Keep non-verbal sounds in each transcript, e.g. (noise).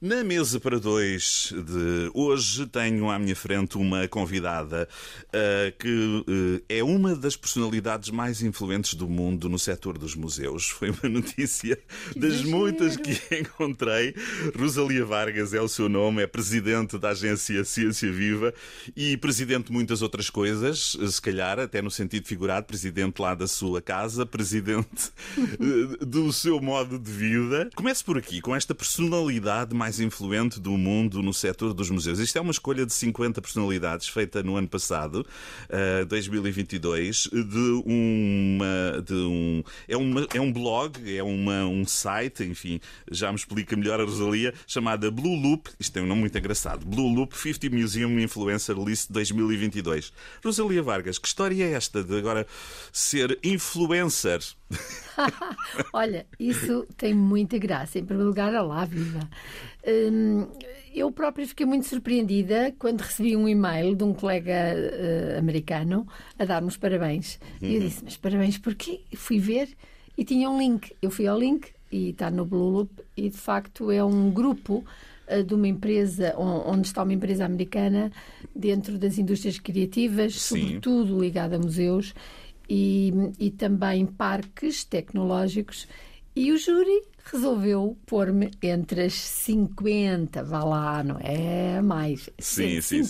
Na mesa para dois de hoje tenho à minha frente uma convidada uh, que uh, é uma das personalidades mais influentes do mundo no setor dos museus. (laughs) Foi uma notícia que das muitas que encontrei. Rosalia Vargas é o seu nome, é presidente da agência Ciência Viva e presidente de muitas outras coisas, eh, se calhar, até no sentido figurado, presidente lá da sua casa, presidente uh, (laughs) do seu modo de vida. Comece por aqui, com esta personalidade mais mais influente do mundo no setor dos museus. Isto é uma escolha de 50 personalidades feita no ano passado, 2022, eh, de uma. De um, é, uma, é um blog, é uma, um site, enfim, já me explica melhor a Rosalia, chamada Blue Loop, isto tem é um nome muito engraçado, Blue Loop 50 Museum Influencer List 2022. Rosalia Vargas, que história é esta de agora ser influencer? (laughs) Olha, isso tem muita graça. Em primeiro lugar, olá, viva. Hum, eu própria fiquei muito surpreendida quando recebi um e-mail de um colega uh, americano a dar-me os parabéns. Uhum. E eu uhum. disse, mas parabéns porquê? Fui ver e tinha um link. Eu fui ao link e está no Blue Loop e, de facto, é um grupo eh, de uma empresa, onde está uma empresa americana, dentro das indústrias criativas, Sim. sobretudo ligada a museus, e, e também parques tecnológicos. E o júri resolveu pôr-me entre as 50, vá lá, não é mais, sim, 50 sim,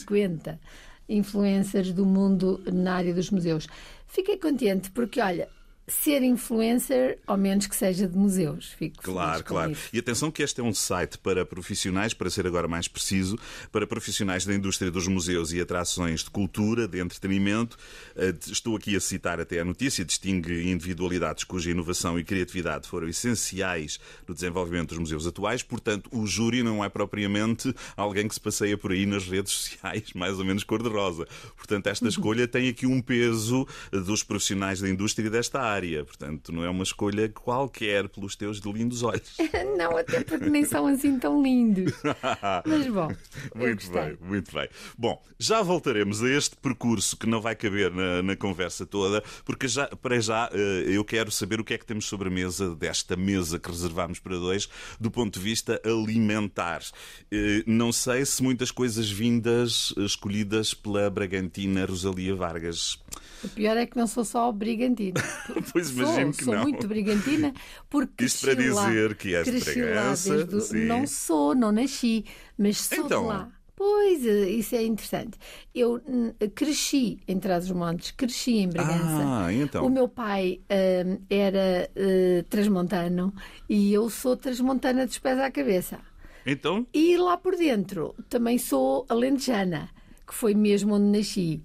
sim. influencers do mundo na área dos museus. Fiquei contente porque, olha, ser influencer, ao menos que seja de museus. Fico claro, claro. Isso. E atenção que este é um site para profissionais, para ser agora mais preciso, para profissionais da indústria dos museus e atrações de cultura, de entretenimento. Eh, estou aqui a citar até a notícia, distingue individualidades cuja inovação e criatividade foram essenciais no desenvolvimento dos museus atuais, portanto, o júri não é propriamente alguém que se passeia por aí nas redes sociais, (laughs) mais ou menos cor-de-rosa. Portanto, esta (laughs) escolha tem aqui um peso dos profissionais da indústria desta área portanto, não é uma escolha qualquer pelos teus lindos olhos. (laughs) não, até porque nem são assim tão lindos. (laughs) Mas bom. muito bem, muito bem. Bom, já voltaremos a este percurso que não vai caber na, na conversa toda, porque já, para já eh, eu quero saber o que é que temos sobre a mesa desta mesa que reservámos para dois do ponto de vista alimentar. Eh, não sei se muitas coisas vindas eh, escolhidas pela Bragantina Rosalia Vargas o pior é que não sou só brigantina. (laughs) pois imagino sou, que sou não. Sou muito brigantina porque Isto para dizer lá, que és de Bragança. Do... Não sou, não nasci, mas sou então... de lá. Pois, eh, isso é interessante. Eu hum, cresci em Trás-os-Montes, cresci em Bragança. Ah, então. O meu pai hum, era uh, transmontano e eu sou transmontana dos pés à cabeça. Então? E lá por dentro também sou alentejana, que foi mesmo onde nasci.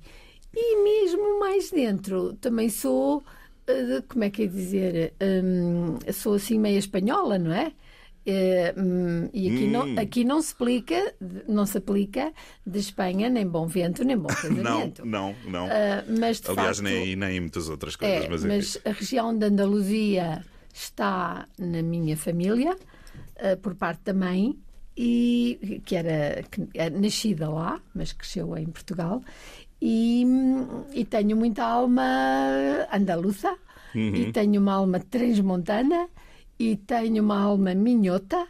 E mesmo mais dentro, também sou, eh, como é que é dizer, hum, sou assim meia espanhola, não é? Uh, e aqui, hum. não, aqui não se aplica não se aplica de Espanha nem bom vento, nem bom (laughs) casamento. não, não, não. Uh, eh, mas Aliás, facto, nem, nem muitas outras coisas. É, mas, é mas a região da Andaluzia está na minha família, uh, por parte da mãe, e que era, que era nascida lá, mas cresceu em Portugal, e, e tenho muita alma andaluza, uhum. e tenho uma alma transmontana, e tenho uma alma minhota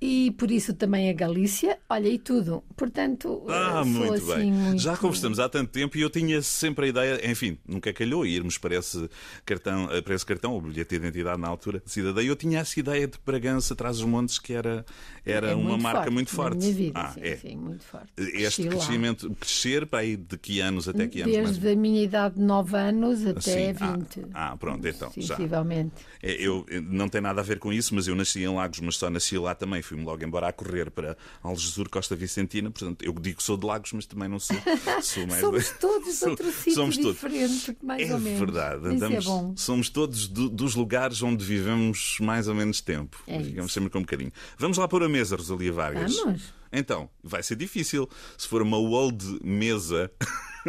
e por isso também a Galícia, olha, e tudo. Portanto, ah, muito assim, bem. Muito... Já conversamos há tanto tempo e eu tinha sempre a ideia, enfim, nunca calhou irmos para esse cartão, eh, para esse cartão o bilhete de identidade na altura de cidadã. Eu tinha essa ideia de Bragança atrás dos montes que era, era é uma marca forte, muito forte. Na minha vida, ah, sim, é. sim, muito forte. Este Cresci crescimento, lá. crescer para aí de que anos até que anos? Desde mais? a minha idade de 9 anos até assim, 20. Ah, ah, pronto, então. Sensivelmente. Já. É, eu, eh, não tem nada a ver com isso, mas eu nasci em Lagos, mas só nasci lá também fui-me logo embora a correr para Algesur, Costa Vicentina. Portanto, eu digo que sou de Lagos, mas também não sou. (laughs) sou mais somos todos sou, outro (laughs) sítio somos diferente, mais é ou menos. Verdade. é verdade. Somos todos do, dos lugares onde vivemos mais ou menos tempo. É Ficamos sempre com um bocadinho. Vamos lá pôr a mesa, Rosalia Vargas. Vamos. Então, vai ser difícil. Se for uma old mesa,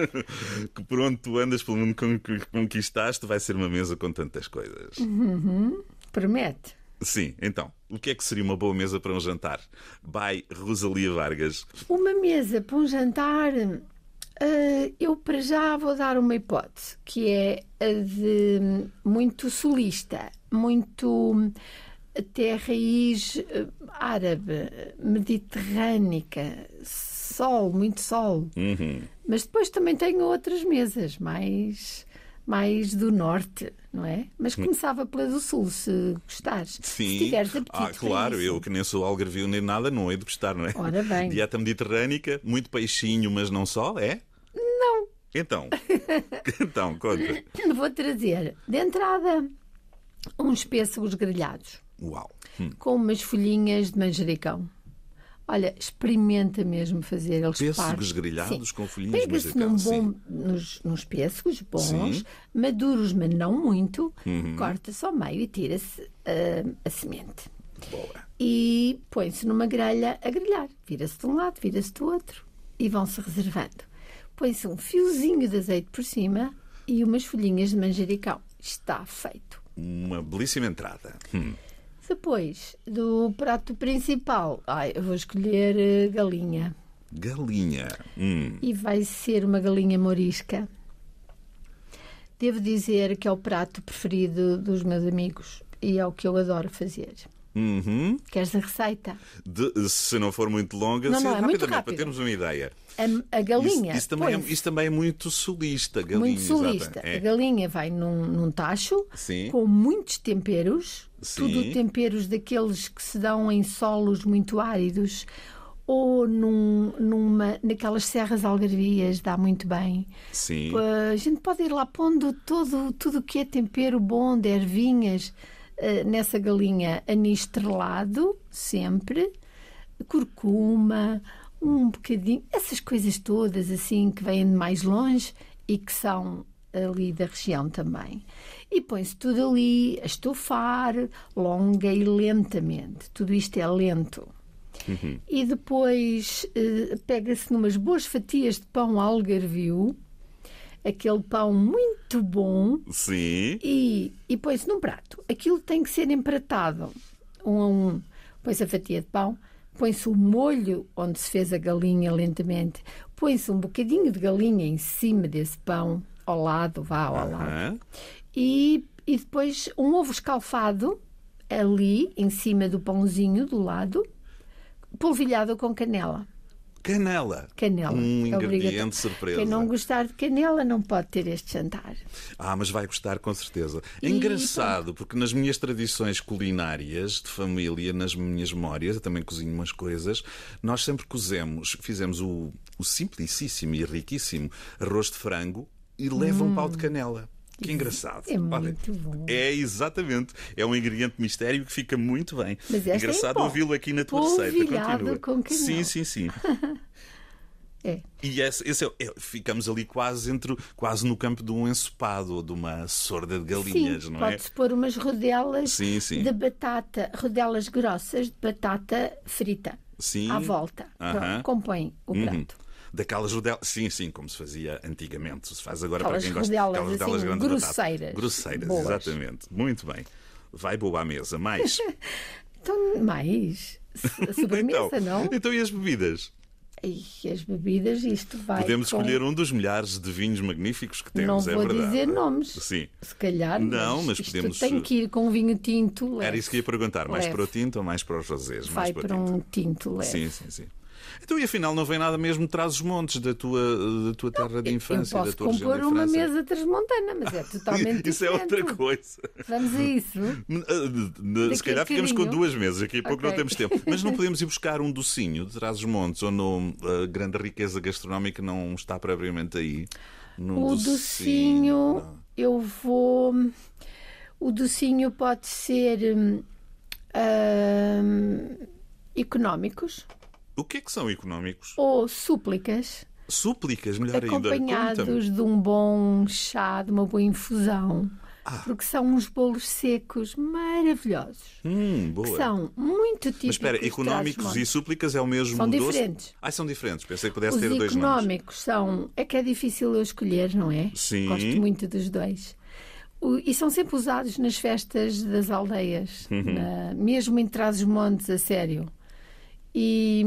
(laughs) que por onde tu andas, pelo mundo que conquistaste, vai ser uma mesa com tantas coisas. Uhum. Promete. Sim, então, o que é que seria uma boa mesa para um jantar? By Rosalia Vargas. Uma mesa para um jantar, uh, eu para já vou dar uma hipótese, que é a de muito solista, muito eh, até raiz eh, árabe, mediterrânica, sol, muito sol. Uhum. Mas depois também tenho outras mesas mais mais do norte, não é? Mas hum. começava pela do sul, se gostares. Sim. Se tiveres ah, apetite. Ah, claro, eu que nem sou algarvio nem nada, não hei de gostar, não é? Ora bem. (laughs) Dieta mediterrânica, muito peixinho, mas não só, é? Não. Então, (laughs) então, conta. Vou trazer, de entrada, uns pêssegos grelhados. Uau. Hum. Com umas folhinhas de manjericão. Olha, experimenta mesmo fazer eles Pêssegos grelhados Sim. com folhinhas Pega-se num bom, nos, nos pêssegos bons, Sim. maduros, mas não muito, uhum. corta-se ao meio e tira-se uh, a semente. Boa. E põe-se numa grelha a grelhar. Vira-se de um lado, vira-se do outro e vão-se reservando. Põe-se um fiozinho de azeite por cima e umas folhinhas de manjericão. Está feito. Uma belíssima entrada. Hum. Depois do prato principal, ai, eu vou escolher eh, galinha. Galinha. Hum. E vai ser uma galinha morisca. Devo dizer que é o prato preferido dos meus amigos e é o que eu adoro fazer. Uhum. Queres a receita? De, se não for muito longa, não, não, é muito rápido. para termos uma ideia. A, a galinha. Isso, isso, também é, isso, também é, muito solista, galinha. Muito solista. É. A galinha vai num, num tacho Sim. com muitos temperos tudo temperos daqueles que se dão em solos muito áridos ou num, numa, naquelas serras algarvias dá muito bem. Sim. A gente pode ir lá pondo todo, tudo que é tempero bom, de ervinhas, eh, nessa galinha anis estrelado, sempre, curcuma, um bocadinho, essas coisas todas assim que vêm de mais longe e que são ali da região também. E põe-se tudo ali a estufar longa e lentamente. Tudo isto é lento. Uhum. E depois eh, pega-se numas boas fatias de pão algarvio, aquele pão muito bom. Sim. E, e põe-se num prato. Aquilo tem que ser empratado, um a um. Põe-se a fatia de pão, põe-se o molho onde se fez a galinha lentamente, põe-se um bocadinho de galinha em cima desse pão ao lado, vá ao lado. E, e depois um ovo escalfado ali, em cima do pãozinho do lado, polvilhado com canela. Canela. Canela. Um é ingrediente surpresa. Quem não gostar de canela não pode ter este jantar. Ah, mas vai gostar com certeza. É e... engraçado, porque nas minhas tradições culinárias de família, nas minhas memórias, eu também cozinho umas coisas, nós sempre cozemos, fizemos o, o simplicíssimo e riquíssimo arroz de frango e leva hum. um pau de hum. canela. Que engraçado. É muito Olha, bom. É exatamente. É um ingrediente mistério que fica muito bem. Mas é engraçado é ouvi-lo aqui na tua receita. Continua. Com canela. Sim, sim, sim. (laughs) É. E esse, esse é, é, ficamos ali quase entre, quase no campo de um ensopado ou de uma sorda de galinhas, sim, não pode é? Pode-se pôr umas rodelas sim, sim. de batata, rodelas grossas de batata frita sim. à volta. Uh -huh. Compõem o uhum. prato. Uhum daquelas rodelas. Sim, sim, como se fazia antigamente. Se faz agora aquelas para quem gosta. Rodelas, aquelas assim, rodelas assim, grandes grosseiras. Grosseiras, Boas. exatamente. Muito bem. Vai boa à mesa. Mais. (laughs) então, mais. Sobremesa, então, não? Então, e as bebidas? E as bebidas, isto vai. Podemos com... escolher um dos milhares de vinhos magníficos que temos, não é vou é verdade. dizer nomes. Sim. Se calhar. Não, mas, mas podemos. Tem que ir com um vinho tinto leve. Era isso que ia perguntar, mais leve. para o tinto ou mais para os rosés? Vai mais para, para um tinto leve. Sim, sim, sim. Então, e afinal, não vem nada mesmo traz os montes da tua, da tua terra de infância, eu posso da tua região de uma mesa transmontana, mas é totalmente (laughs) Isso diferente. é outra coisa. Vamos a isso. Hum, ah, se calhar ficamos com duas mesas, daqui a pouco okay. não temos tempo. Mas não (laughs) podemos ir buscar um docinho de trás os montes, onde a grande riqueza gastronómica não está propriamente aí. o docinho, docinho eu vou. O docinho pode ser. Hum, hum, económicos. O que é que são económicos? Ou súplicas. Súplicas, melhor ainda. Acompanhados de um bom chá, de uma boa infusão. Ah. Porque são uns bolos secos maravilhosos. Hum, boa. Que são muito típicos. Mas espera, económicos e súplicas é o mesmo são doce? São diferentes. Ah, são diferentes. Pensei que pudesse Os ter dois nomes. económicos são... É que é difícil eu escolher, não é? Sim. Gosto muito dos dois. E são sempre usados nas festas das aldeias, uhum. na, mesmo em Trás-os-Montes, a sério. E,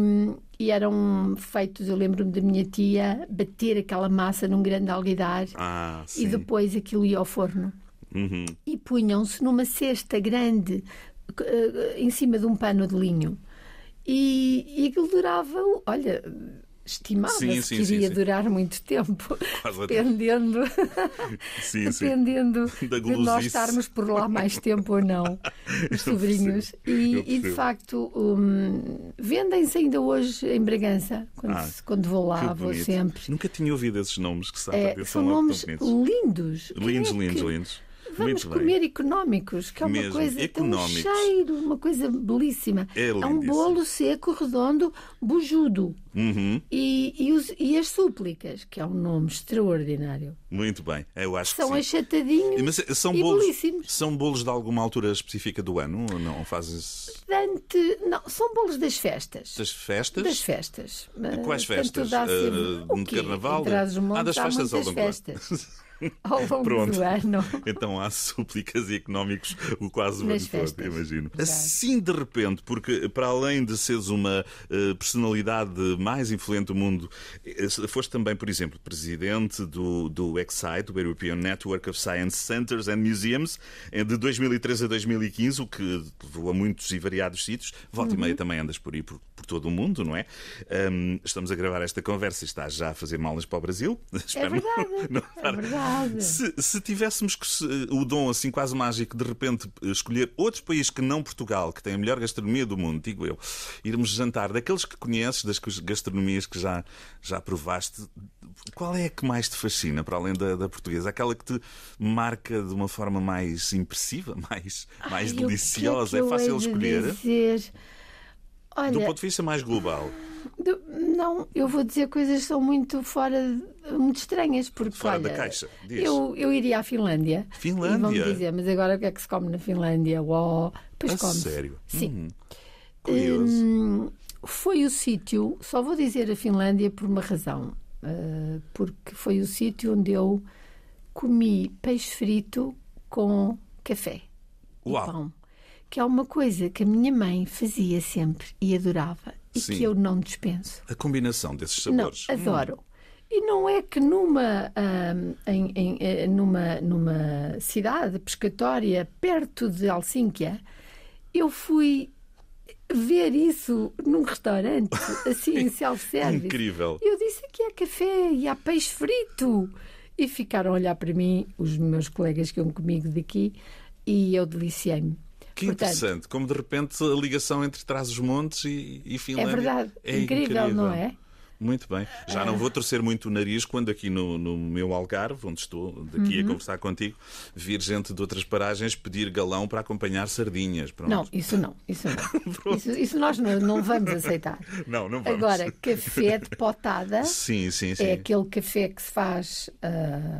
e eram feitos, eu lembro-me da minha tia bater aquela massa num grande alguidar ah, e depois aquilo ia ao forno. Uhum. E punham-se numa cesta grande eh, em cima de um pano de linho. E, e aquilo durava, olha, estimava-se que iria sim, durar muito tempo, Quase (laughs) dependendo, (laughs) sim, dependendo (laughs) de nós estarmos por lá mais tempo ou não, os sobrinhos. E, e, de facto, um, vendem-se ainda hoje em Bragança, quando, ah, quando vou lá, vou sempre. Nunca tinha ouvido esses nomes que sabem. É, são nomes lindos. Lindos, é lindos, que... lindos. Vamos comer económicos, que é uma Mesmo, coisa económicos. tem um cheiro, uma coisa belíssima. É, é um bolo seco, redondo, bujudo. Uhum. E, e, os, e, as súplicas, que é um nome extraordinário. Muito bem, eu acho são que São achatadinhos Mas são e bolos, belíssimos. São bolos de alguma altura específica do ano? Ou não fazem se não, são bolos das festas. Das festas? Das festas. Quais eh, festas? Uh, Carnaval? Ah, das festas ao longo festas. (laughs) (laughs) ao longo Pronto. do ano. Então há súplicas e económicos o quase o ano todo, imagino. Claro. Assim de repente, porque para além de seres uma eh, personalidade mais influente do mundo, eh, foste também, por exemplo, presidente do, do Excite, do European Network of Science Centers and Museums, eh, de 2013 a 2015, o que levou a muitos e variados sítios. Volta uhum. e meia uhum. também andas por aí, por, por todo o mundo, não é? Um, estamos a gravar esta conversa e estás já a fazer malas para o Brasil. (laughs) É verdade, não, é verdade. Se, se tivéssemos que, se, eh, o dom assim quase mágico de repente eh, escolher outros países que não Portugal, que tem a melhor gastronomia do mundo, digo eu, irmos jantar daqueles que conheces, das gastronomias que já, já provaste, qual é a que mais te fascina, para além da, da portuguesa? Aquela que te marca de uma forma mais impressiva, (laughs) mais, mais deliciosa? Que é, que é fácil escolher? Olha... Do ponto de vista mais global. Não, eu vou dizer coisas que são muito fora, muito estranhas, porque fora olha, da caixa. Diz. Eu, eu iria à Finlândia. Finlândia? Vamos dizer, mas agora o que é que se come na Finlândia? Uó, pois come. sério? Sim. Hum, Hum, foi o sítio, só vou dizer a Finlândia por uma razão, uh, porque foi o sítio onde eu comi peixe frito com café Uau. e pão, que é uma coisa que a minha mãe fazia sempre e adorava e Sim. que eu não dispenso. A combinação desses sabores. Não, adoro. Hum. E não é que numa, em, em, eh, numa, numa cidade pescatória perto de Helsínquia eu fui ver isso num restaurante, (laughs) assim, em self-service. Incrível. Eu disse que há café e há peixe frito. E ficaram a olhar para mim, os meus colegas que iam comigo daqui, e eu deliciei-me. Que Portanto, interessante, como de repente a ligação entre Trás-os-Montes e, e Finlândia. É verdade, é incrível, incrível, não é? Muito bem. Já não vou torcer muito o nariz quando aqui no, no meu Algarve, onde estou daqui uhum. a conversar contigo, vir gente de outras paragens pedir galão para acompanhar sardinhas. Pronto. Não, isso não. Isso, não. (laughs) isso, isso, nós não, não, vamos aceitar. Não, não vamos. Agora, café de potada. sim, sim, é sim. É aquele café que se faz,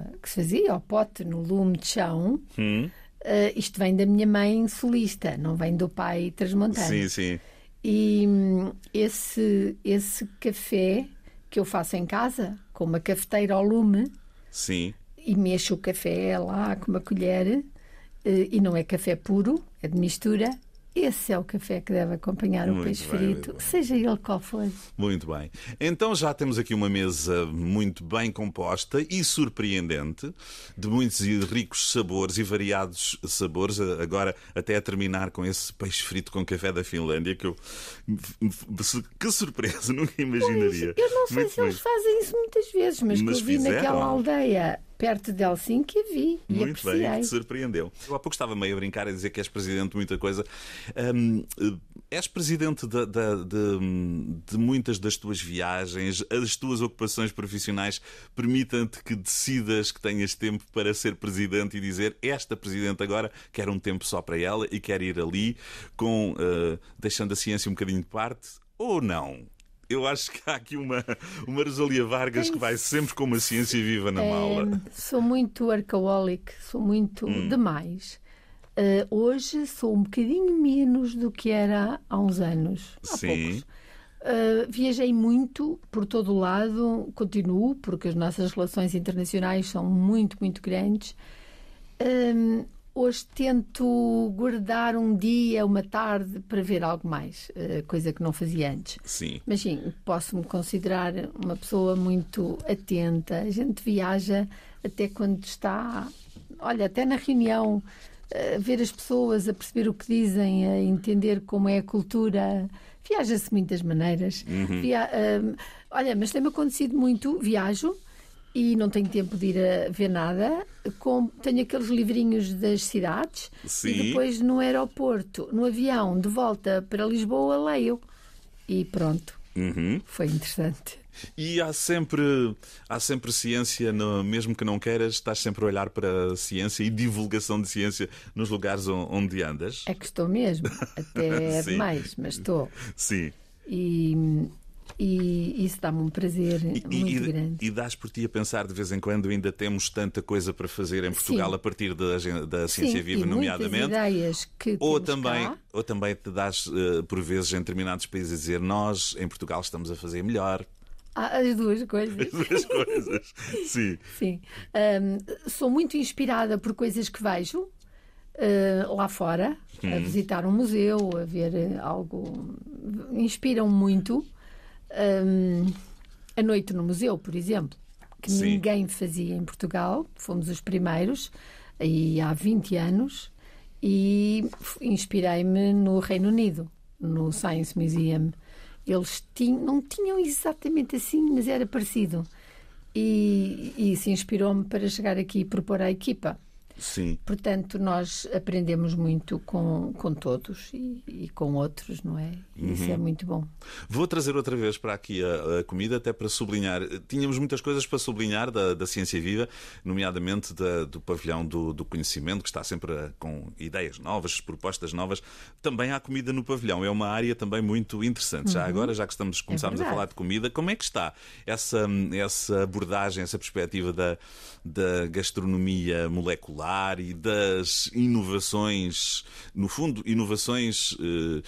uh, que se fazia ao pote no lume de chão. Hum Uh, isto vem da minha mãe solista, não vem do pai transmontano. Sim, sim. E hum, esse, esse café que eu faço em casa, com uma cafeteira ao lume, sim. e mexo o café lá com uma colher, uh, e não é café puro, é de mistura, esse é o café que deve acompanhar o peixe bem, frito, seja ele qual for. Muito bem. Então já temos aqui uma mesa muito bem composta e surpreendente, de muitos e ricos sabores e variados sabores. Agora, até a terminar com esse peixe frito com café da Finlândia, que eu. Que surpresa, (laughs) nunca imaginaria. Pois, eu não sei muito se bem. eles fazem isso muitas vezes, mas, mas que eu vi fizeram. naquela aldeia perto de Helsinki vi. Muito e bem, te surpreendeu. Eu há pouco estava meio a brincar a dizer que és presidente de muita coisa. Um, eh, és presidente de, de, de, de, muitas das tuas viagens, as tuas ocupações profissionais permitam-te que decidas que tenhas tempo para ser presidente e dizer esta presidente agora quer um tempo só para ela e quer ir ali, com uh, deixando a ciência um bocadinho de parte ou não? eu acho que há aqui uma, uma Rosalia Vargas Tem... que vai sempre com uma ciência viva na mala. sou muito arcaólico, sou muito hum. demais. Uh, hoje sou um bocadinho menos do que era há uns anos. Há Sim. Uh, viajei muito por todo o lado, continuo, porque as nossas relações internacionais são muito, muito grandes. Uh, Hoje tento guardar um dia, uma tarde, para ver algo mais, eh, coisa que não fazia antes. Sim. Mas sim, posso-me considerar uma pessoa muito atenta. A gente viaja até quando está, olha, até na reunião, a eh, ver as pessoas, a perceber o que dizem, a entender como é a cultura. Viaja-se muitas maneiras. Uhum. Via... Eh, olha, mas tem-me acontecido muito, viajo e não tenho tempo de ir a ver nada. Com, tenho aqueles livrinhos das cidades Sim. e depois no aeroporto, no avião, de volta para Lisboa, leio. E pronto. Uhum. Foi interessante. E há sempre, há sempre ciência, no, mesmo que não queiras, estás sempre a olhar para a ciência e divulgação de ciência nos lugares onde andas. É que estou mesmo, (laughs) até demais, mas estou. Sim. E e isso dá-me um prazer e, muito e, grande. E dás por ti a pensar de vez em quando ainda temos tanta coisa para fazer em Portugal Sim. a partir da, da Ciência Sim, Viva, nomeadamente. Ideias que ou também cá. Ou também te dás uh, por vezes em determinados países a dizer nós em Portugal estamos a fazer melhor. Ah, as duas coisas. As duas coisas, (laughs) sim. sim. Um, sou muito inspirada por coisas que vejo uh, lá fora, hum. a visitar um museu, a ver eh, algo. Inspiram muito um, a noite no museu, por exemplo, que Sim. ninguém fazia em Portugal, fomos os primeiros, aí há 20 anos, e inspirei-me no Reino Unido, no Science Museum. Eles tinham, não tinham exatamente assim, mas era parecido. E, e isso inspirou-me para chegar aqui e propor à equipa. Sim. Portanto, nós aprendemos muito com, com todos e, e com outros, não é? Uhum. Isso é uhum. muito bom. Vou trazer outra vez para aqui a, a, comida, até para sublinhar. Tínhamos muitas coisas para sublinhar da, da ciência viva, nomeadamente da, do pavilhão do, do conhecimento, que está sempre a, com ideias novas, propostas novas. Também há comida no pavilhão, é uma área também muito interessante. Uhum. Já agora, já que estamos começamos é a falar de comida, como é que está essa, essa abordagem, essa perspectiva da, da gastronomia molecular? solar e das inovações, no fundo, inovações eh,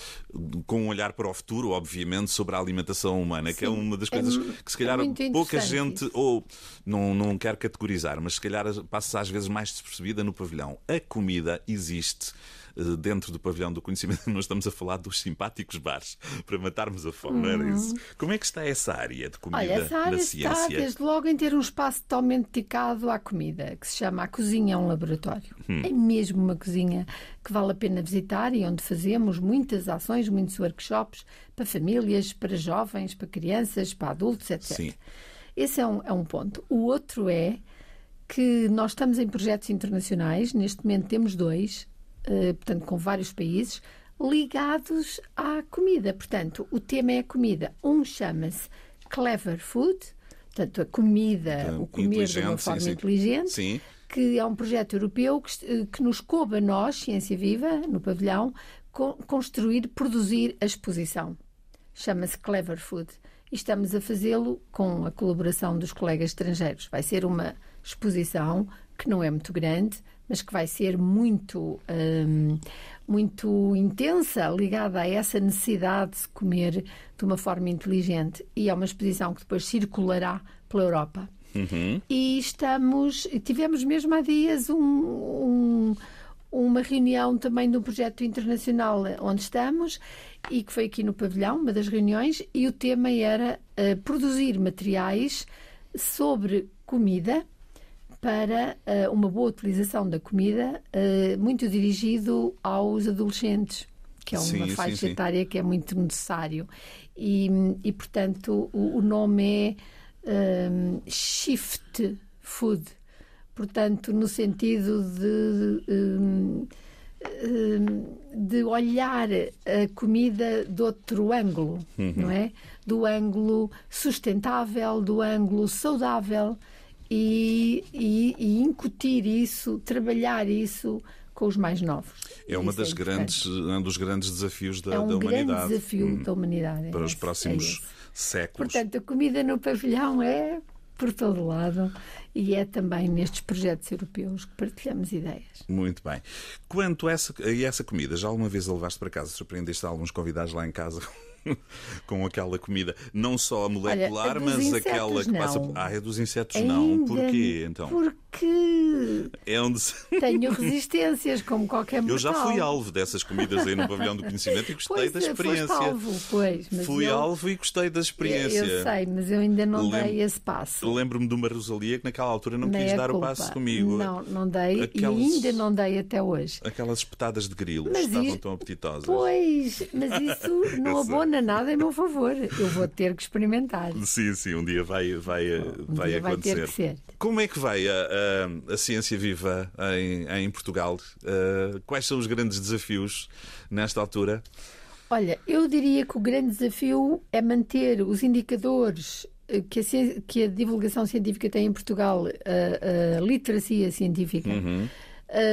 com um olhar para o futuro, obviamente, sobre a alimentação humana, Sim, que é uma das coisas é, que se é calhar é pouca gente, isso. ou não, não quero categorizar, mas se calhar passa às vezes mais despercebida no pavilhão. A comida existe eh, dentro do pavilhão do conhecimento, (laughs) nós estamos a falar dos simpáticos bares para matarmos a fome, hum. isso. Como é que está essa área de comida Olha, essa área na ciência? Está, desde logo em ter um espaço totalmente dedicado à comida, que se chama A Cozinha é um Laboratório. Hum. É mesmo uma cozinha que vale a pena visitar e onde fazemos muitas ações, muitos workshops para famílias, para jovens, para crianças, para adultos, etc. Sim. Esse é um, é um ponto. O outro é que nós estamos em projetos internacionais, neste momento temos dois, eh, portanto, com vários países, ligados à comida. Portanto, o tema é a comida. Um chama-se Clever Food, portanto, a comida, então, o comer de uma forma sim, inteligente. Sim. Que é um projeto europeu que, que nos coube a nós, Ciência Viva, no pavilhão, construir, produzir a exposição. Chama-se Clever Food e estamos a fazê-lo com a colaboração dos colegas estrangeiros. Vai ser uma exposição que não é muito grande, mas que vai ser muito, hum, muito intensa, ligada a essa necessidade de se comer de uma forma inteligente. E é uma exposição que depois circulará pela Europa. Uhum. E estamos, tivemos mesmo há dias um, um, uma reunião também de um projeto internacional onde estamos e que foi aqui no pavilhão, uma das reuniões, e o tema era uh, produzir materiais sobre comida para uh, uma boa utilização da comida, uh, muito dirigido aos adolescentes, que é uma sim, faixa sim, sim. etária que é muito necessário. E, e portanto, o, o, nome é um, ehm, Shift Food, portanto, no sentido de. Ehm, ehm, de olhar a comida de outro ângulo, uhum. não é? Do ângulo sustentável, do ângulo saudável e, e, e incutir isso, trabalhar isso com os mais novos. É uma das é grandes, um dos grandes desafios da, é um da humanidade. grande desafio hum, da humanidade. É para é os próximos séculos. Portanto, a comida no pavilhão é por todo lado e é também nestes projetos europeus que partilhamos ideias. Muito bem. Quanto a essa, a essa comida, já alguma vez a levaste para casa? Surpreendeste alguns convidados lá em casa (laughs) (laughs) com aquela comida, não só molecular, Olha, mas insetos, aquela que não. passa. Ah, é dos insetos, Ainda não. Porquê então? Porque é onde... (laughs) tenho resistências, como qualquer mortal. Eu já fui alvo dessas comidas aí no Pavilhão do (laughs) Conhecimento e gostei pois, da é, experiência. Alvo, pois, fui eu... alvo e gostei da experiência. Eu, eu, sei, mas eu ainda não Lem... dei esse passo. Lembro-me de uma Rosalia que naquela altura não, quis dar culpa. o passo comigo. Não, não dei Aquelas... e ainda não dei até hoje. Aquelas espetadas de grilo estavam isso... tão apetitosas. Pois, mas isso não abona funciona nada em é meu favor. Eu vou ter que experimentar. Sim, sim, um dia vai, vai, um vai dia acontecer. Vai ter que ser. Como é que vai a, a, a ciência viva em, em Portugal? Uh, quais são os grandes desafios nesta altura? Olha, eu diria que o grande desafio é manter os indicadores eh, que a, ciência, que a divulgação científica tem em Portugal, a, eh, a literacia científica. Uhum.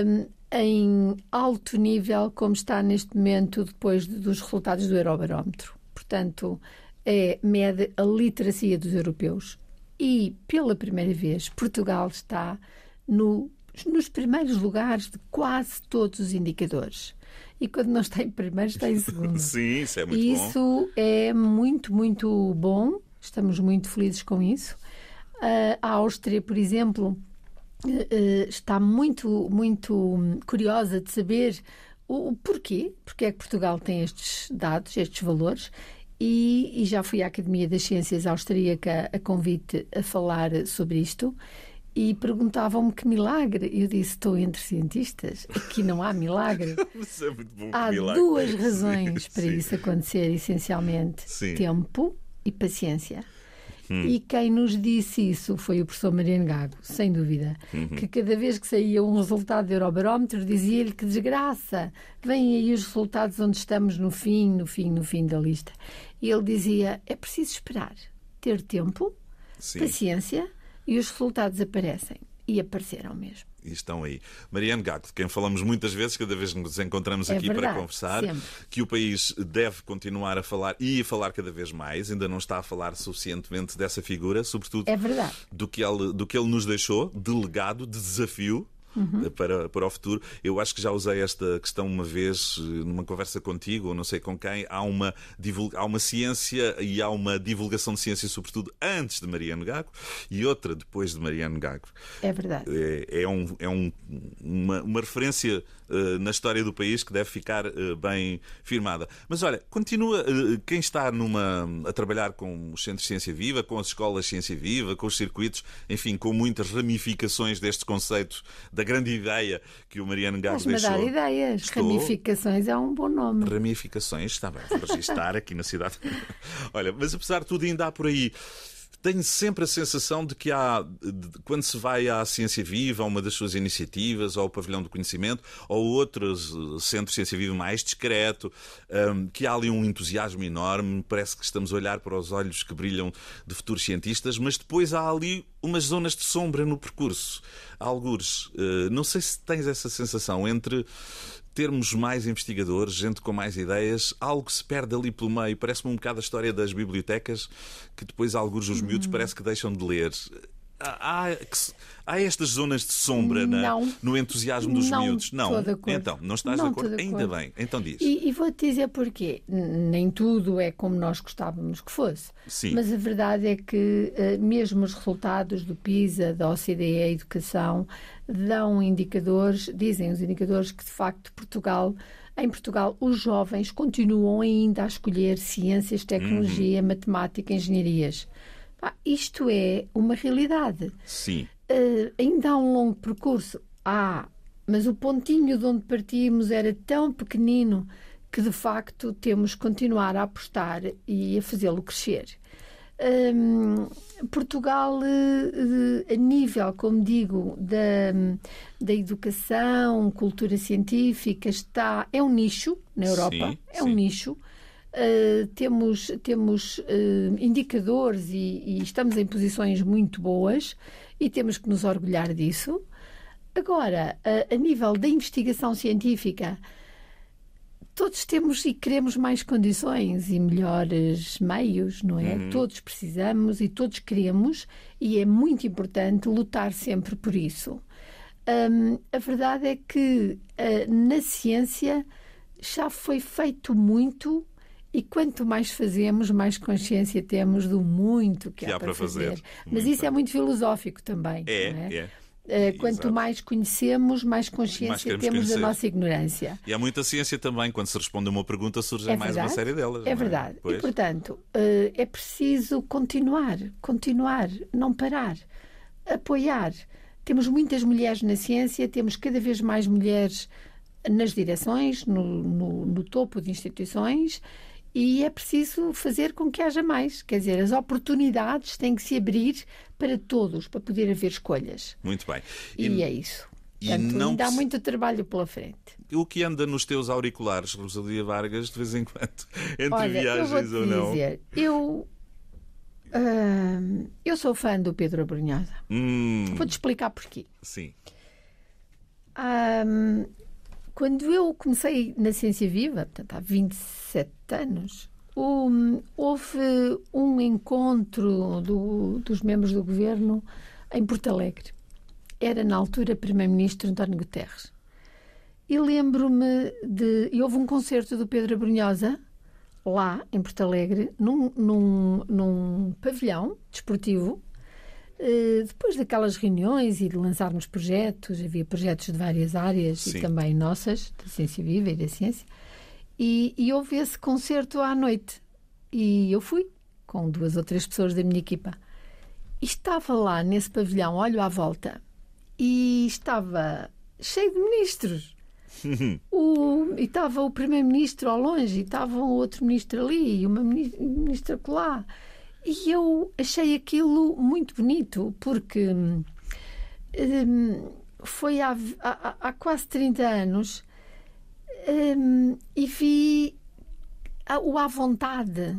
Um, em alto nível como está neste momento depois dos resultados do Eurobarómetro. Portanto, é, mede a literacia dos europeus e, pela primeira vez, Portugal está no, nos primeiros lugares de quase todos os indicadores. E quando não está em primeiro, está em (laughs) segundo. Sim, isso é muito e bom. Isso é muito, muito bom. Estamos muito felizes com isso. a Áustria, por exemplo, eh, eh, está muito, muito hum, curiosa de saber o, porquê, porque é que Portugal tem estes dados, estes valores. E, e já fui à Academia das Ciências Austríaca a convite a falar sobre isto e perguntavam-me que milagre. Eu disse: estou entre cientistas, aqui não há milagre. (laughs) é muito bom, há milagre. duas (laughs) razões para sim. isso acontecer, essencialmente: sim. tempo e paciência. Hum. E quem nos disse isso foi o professor Mariano Gago, sem dúvida, uhum. que cada vez que saía um resultado do Eurobarómetro dizia-lhe que desgraça, vêm aí os resultados onde estamos no fim, no fim, no fim da lista. E ele dizia: é preciso esperar, ter tempo, Sim. paciência e os resultados aparecem. E apareceram mesmo e estão aí. Mariano Gago, de quem falamos muitas vezes, cada vez que nos encontramos é aqui verdade, para conversar, sempre. que o país deve continuar a falar e a falar cada vez mais, ainda não está a falar suficientemente dessa figura, sobretudo é do, que ele, do que ele nos deixou, de legado, de desafio, uhum. para, para o futuro. Eu acho que já usei esta questão uma vez eh, numa conversa contigo, ou não sei com quem. Há uma, há uma ciência e há uma divulgação de ciência, sobretudo antes de Mariano Gago e outra depois de Mariano Gago. É verdade. É, é um, é um, uma, uma referência eh, na história do país que deve ficar eh, bem firmada. Mas olha, continua eh, quem está numa a trabalhar com os centros de ciência viva, com as escolas de ciência viva, com os circuitos, enfim, com muitas ramificações destes conceitos da grande ideia que o Mariano Gago deixou. Dar ideias. Estou... Ramificações é um bom nome. Ramificações, está bem, vou registrar aqui na cidade. (laughs) olha, mas apesar de tudo ainda há por aí tenho sempre a sensação de que há, de, quando se vai à Ciência Viva, a uma das suas iniciativas, ou ao Pavilhão do Conhecimento, ou outros eh, centros de Ciência Viva mais discreto, um, ehm, que há ali um entusiasmo enorme, parece que estamos a olhar para os olhos que brilham de futuros cientistas, mas depois há ali umas zonas de sombra no percurso. Algures, uh, não sei se tens essa sensação entre termos mais investigadores, gente com mais ideias, algo se perde ali pelo meio. Parece-me um bocado a história das bibliotecas, que depois, alguns dos miúdos, uhum. parece que deixam de ler há, há estas zonas de sombra na, é? no entusiasmo dos não miúdos. Não, estou de acordo. então, não estás não de acordo? De acordo. Ainda bem, então diz. E, e vou-te dizer porquê. Nem tudo é como nós gostávamos que fosse. Sim. Mas a verdade é que eh, mesmo os resultados do PISA, da OCDE Educação, dão indicadores, dizem os indicadores que de facto Portugal em Portugal, os jovens continuam ainda a escolher ciências, tecnologia, uhum. matemática, engenharias isto é uma realidade. Sim. Uh, ainda há um longo percurso. Há, ah, mas o pontinho de onde partimos era tão pequenino que, de facto, temos que continuar a apostar e a fazê-lo crescer. Um, ehm, Portugal, uh, a nível, como digo, da, da educação, cultura científica, está é um nicho na Europa, sim, é sim. um nicho eh, temos temos uh, indicadores e, e, estamos em posições muito boas e temos que nos orgulhar disso. Agora, uh, a nível da investigação científica, todos temos e queremos mais condições e melhores meios, não é? Uhum. Todos precisamos e todos queremos, e é muito importante lutar sempre por isso. Um, a verdade é que eh, na ciência já foi feito muito e quanto mais fazemos, mais consciência temos do muito que, que há, há, para fazer. fazer. Mas isso é muito filosófico também. É, não é? é. Eh, quanto Exato. mais conhecemos, mais consciência mais temos conhecer. da nossa ignorância. E há muita ciência também. Quando se responde a uma pergunta, surge é mais uma série delas. É, é? verdade. É? E, portanto, eh, é preciso continuar, continuar, não parar, apoiar. Temos muitas mulheres na ciência, temos cada vez mais mulheres nas direções, no, no, no topo de instituições e é preciso fazer com que haja mais. Quer dizer, as oportunidades têm que se abrir para todos, para poder haver escolhas. Muito bem. E, e é isso. E Portanto, não dá muito trabalho pela frente. O que anda nos teus auriculares, Rosalia Vargas, de vez em quando, (laughs) entre Olha, viagens ou não? Dizer, eu hum, eu sou fã do Pedro Abrunhosa. Hum. Vou-te explicar porquê. Sim. Hum, quando eu comecei na Ciência Viva, portanto, há 27 anos, um, houve um encontro do, dos membros do governo em Porto Alegre. Era, na altura, Primeiro-Ministro António Guterres. E lembro-me de. E houve um concerto do Pedro Abrunhosa, lá em Porto Alegre, num, num, num pavilhão desportivo, eh, depois daquelas reuniões e de lançarmos projetos, havia projetos de várias áreas Sim. e também nossas, da ciência viva e da ciência, e, e houve esse concerto à noite. E eu fui, com duas ou três pessoas da minha equipa. E estava lá nesse pavilhão, olho à volta, e estava cheio de ministros. (laughs) o, e estava o primeiro-ministro ao longe, e estava um outro ministro ali, e uma ministra lá. E eu achei aquilo muito bonito, porque um, foi há, há, há, quase 30 anos um, e vi a, o à vontade,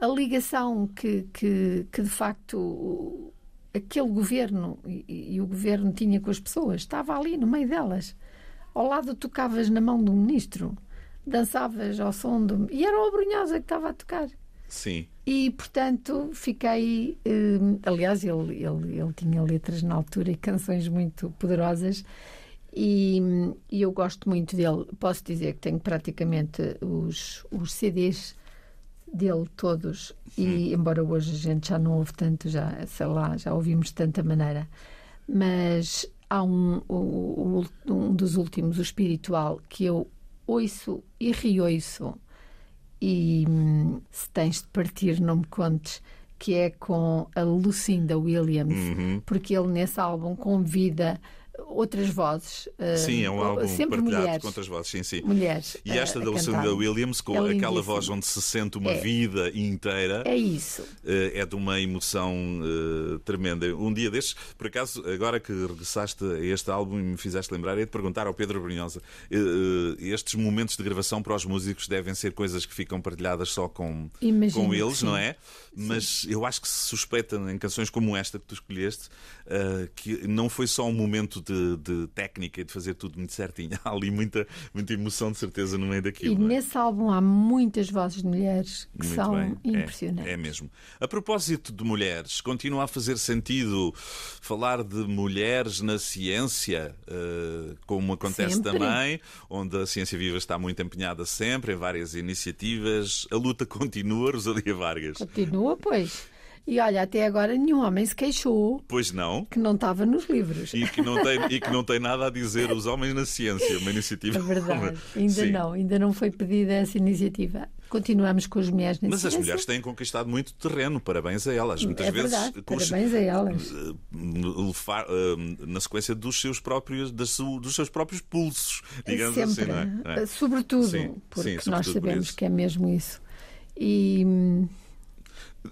a ligação que, que, que de facto aquele governo e, e, o governo tinha com as pessoas. Estava ali no meio delas. Ao lado tocavas na mão do ministro, dançavas ao som do. E era o Abrunhosa que estava a tocar. Sim. E, portanto, fiquei. Eh, aliás, ele, ele, ele tinha letras na altura e canções muito poderosas. E, e, eu gosto muito dele. Posso dizer que tenho praticamente os, os CDs dele todos e hum. embora hoje a gente já não ouve tanto já sei lá já ouvimos de tanta maneira mas há um um, um dos últimos o espiritual que eu ouço e reouço e hum, se tens de partir, não me contes, que é com a Lucinda Williams, uhum. porque ele nesse álbum convida outras vozes. Eh, sim, é um álbum sempre partilhado mulheres, com outras vozes, sim, sim. Mulheres. E esta da Lucinda Williams, com é aquela voz onde se sente uma é. vida inteira. É isso. Eh, é de uma emoção uh, tremenda. Um dia destes, por acaso, agora que regressaste a este álbum e me fizeste lembrar, é de perguntar ao Pedro Brunhosa: uh, estes momentos de gravação para os músicos devem ser coisas que ficam partilhadas só com, com eles, não é? Sim. Mas eu acho que se suspeita em canções como esta que tu escolheste eh, que não foi só um momento de, de técnica e de fazer tudo muito certinho. (laughs) Há ali muita, muita emoção, de certeza, no meio daquilo. E é? nesse álbum há muitas vozes de mulheres que muito são bem. É, impressionantes. É, é mesmo. A propósito de mulheres, continua a fazer sentido falar de mulheres na ciência, uh, como acontece sempre. também, onde a Ciência Viva está muito empenhada sempre em várias iniciativas. A luta (laughs) continua, Rosalia Vargas. Continua, pois. E olha, até agora nenhum homem se queixou. Pois não. Que não estava nos livros. E que não tem, e que não tem nada a dizer os homens na ciência, uma iniciativa. É verdade, ainda Sim. não, ainda não foi pedida essa iniciativa. Continuamos com as mulheres na Mas ciência. as mulheres têm conquistado muito terreno, parabéns a elas. É Muitas é verdade, vezes, parabéns a elas. Eh, eh, na sequência dos seus próprios, dos seus próprios pulsos, é digamos Sempre. assim, não é? Né? é. Sobretudo, Sim. porque Sim, sobretudo nós sabemos por que é mesmo isso. E hum,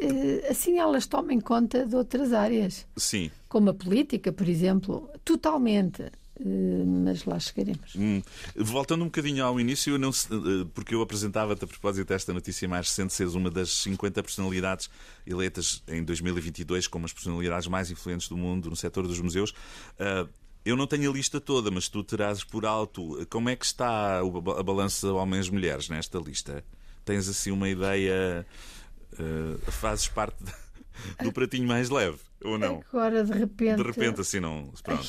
eh, assim elas tomem conta de outras áreas. Sim. Como a política, por exemplo, totalmente. Eh, mas lá chegaremos. Hum. Voltando um bocadinho ao início, eu não, eh, porque eu apresentava-te a propósito desta notícia mais recente, seres uma das 50 personalidades eleitas em 2022 como as personalidades mais influentes do mundo no setor dos museus. Eu não tenho a lista toda, mas tu terás por alto. Como é que está a balança homens-mulheres nesta lista? Tens assim uma ideia? uh, fazes parte do pratinho mais leve, ou não? Agora, de repente. De repente, assim não. Pronto.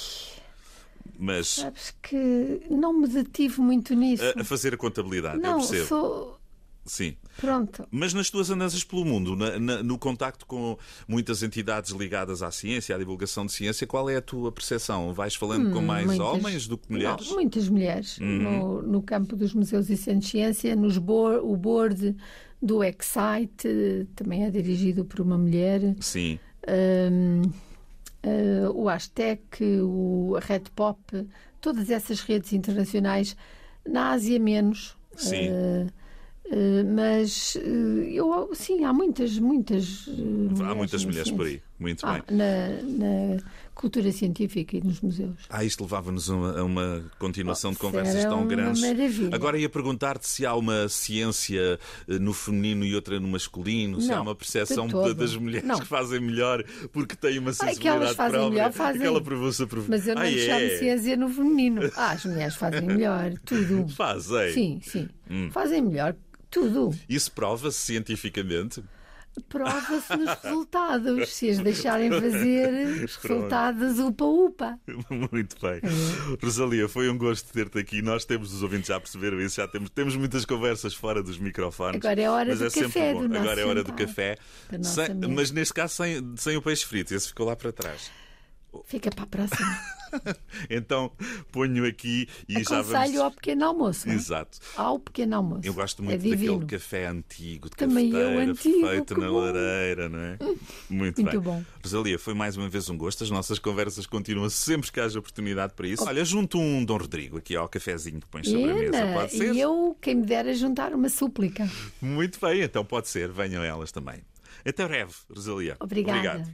Mas. Sabes que não me detive muito nisso. A, a fazer a contabilidade, não, eu percebo. Sou... Sim. Pronto. Mas nas tuas andanças pelo mundo, na, na, no contacto com muitas entidades ligadas à ciência, à divulgação de ciência, qual é a tua percepção? Vais falando hum, com mais muitas, homens do que mulheres? Não, muitas mulheres. Uhum. No, no, campo dos museus e centros de ciência, nos board, o board do Excite, também é dirigido por uma mulher. Sim. Um, uh, ah, o Aztec, o Red Pop, todas essas redes internacionais. Na Ásia, menos. Sim. Uh, Uh, mas uh, eu sim há muitas muitas uh, há mulheres muitas mulheres por aí muito ah, bem na, na, cultura científica e nos museus. Ah, isto levava-nos a uma continuação oh, de conversas tão grandes. Maravilha. Agora ia perguntar-te se há uma ciência eh, no feminino e outra no masculino, não, se há uma percepção das mulheres não. que fazem melhor porque têm uma sensibilidade Ai, que elas fazem própria. Melhor, fazem. Aquela Mas eu não ah, é. ciência no feminino. Ah, as mulheres fazem melhor, tudo. (laughs) Fazem. Sim, sim. Hum. Fazem melhor tudo. Isso prova-se cientificamente? prova-se nos resultados. Se as deixarem fazer, os resultados upa-upa. Muito bem. É. Rosalia, foi um gosto ter-te aqui. Nós temos, os ouvintes já perceberam isso, já temos, temos muitas conversas fora dos microfones. Agora é hora mas do é café. Do Agora é hora do café. Sem, mas neste caso sem, sem o peixe frito, esse ficou lá para trás. Fica para a próxima. (laughs) então ponho aqui e Aconselho já vamos. ao pequeno almoço. Não? É? Exato. Ao pequeno almoço. Eu gosto é muito é daquele café antigo, de Também eu antigo, feito na bom. lareira, não é? (laughs) Muito, muito bem. bom. Rosalia, foi mais uma vez um gosto. As nossas conversas continuam sempre que haja oportunidade para isso. Oh. Olha, junto um Dom Rodrigo aqui ao cafezinho que pões sobre a mesa, pode ser? E eu, quem me der a juntar uma súplica. Muito bem, então pode ser. Venham elas também. Até breve, Rosalia. Obrigada. Obrigado.